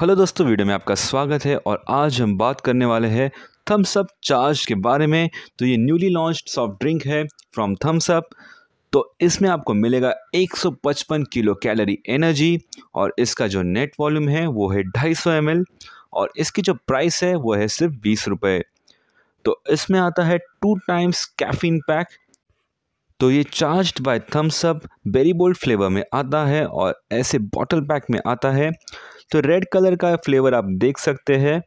Hello दोस्तों video में आपका स्वागत है और आज हम बात करने वाले हैं थम्स अप चार्ज के बारे में तो ये न्यूली लॉन्च्ड सॉफ्ट ड्रिंक है फ्रॉम थम्स अप तो इसमें आपको मिलेगा 155 किलो कैलोरी एनर्जी और इसका जो नेट वॉल्यूम है वो है ढाई एम और इसकी जो प्राइस है वो है सिर्फ बीस रुपये तो इसमें आता है टू टाइम्स कैफिन पैक तो ये charged by Thums Up berry bold flavour में आता है और ऐसे बॉटल पैक में आता है तो रेड कलर का फ्लेवर आप देख सकते हैं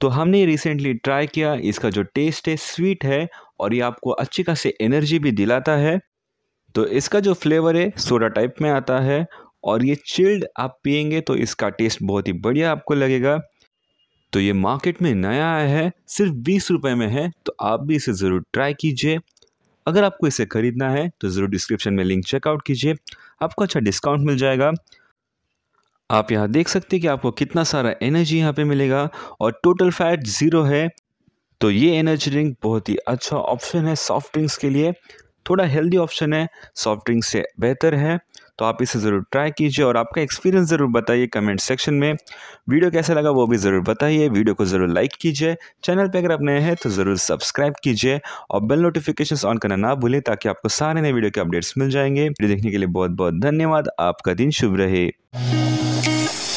तो हमने रिसेंटली ट्राई किया इसका जो टेस्ट है स्वीट है और ये आपको अच्छी खासी एनर्जी भी दिलाता है तो इसका जो फ्लेवर है सोडा टाइप में आता है और ये चिल्ड आप पियेंगे तो इसका टेस्ट बहुत ही बढ़िया आपको लगेगा तो ये मार्केट में नया आया है सिर्फ बीस रुपये में है तो आप भी इसे ज़रूर ट्राई कीजिए अगर आपको इसे ख़रीदना है तो ज़रूर डिस्क्रिप्शन में लिंक चेकआउट कीजिए आपको अच्छा डिस्काउंट मिल जाएगा आप यहाँ देख सकते हैं कि आपको कितना सारा एनर्जी यहाँ पे मिलेगा और टोटल फैट ज़ीरो है तो ये एनर्जी ड्रिंक बहुत ही अच्छा ऑप्शन है सॉफ्ट ड्रिंक्स के लिए थोड़ा हेल्दी ऑप्शन है सॉफ्ट ड्रिंक्स से बेहतर है तो आप इसे ज़रूर ट्राई कीजिए और आपका एक्सपीरियंस ज़रूर बताइए कमेंट सेक्शन में वीडियो कैसा लगा वो भी ज़रूर बताइए वीडियो को ज़रूर लाइक कीजिए चैनल पे अगर आप नए हैं तो ज़रूर सब्सक्राइब कीजिए और बेल नोटिफिकेशन ऑन करना ना भूलें ताकि आपको सारे नए वीडियो के अपडेट्स मिल जाएंगे वीडियो देखने के लिए बहुत बहुत धन्यवाद आपका दिन शुभ रहे Thank you.